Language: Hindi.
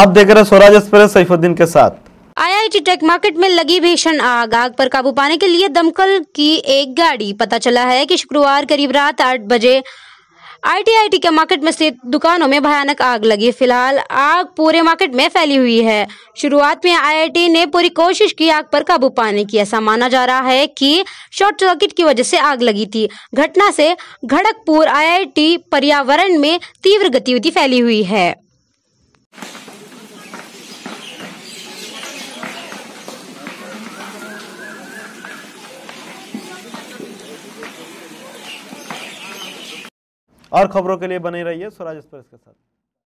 आप देख रहे हैं स्वराज एक्सप्रेस सैफुद्दीन के साथ आईआईटी टेक मार्केट में लगी भीषण आग आग पर काबू पाने के लिए दमकल की एक गाड़ी पता चला है कि शुक्रवार करीब रात आठ बजे आईटीआईटी के मार्केट में स्थित दुकानों में भयानक आग लगी फिलहाल आग पूरे मार्केट में फैली हुई है शुरुआत में आईआईटी ने पूरी कोशिश की आग पर काबू पाने की ऐसा माना जा रहा है कि शॉर्ट सर्किट की वजह से आग लगी थी घटना से घड़कपुर आईआईटी पर्यावरण में तीव्र गतिविधि फैली हुई है और खबरों के लिए बने रहिए स्वराज एक्सप्रेस के साथ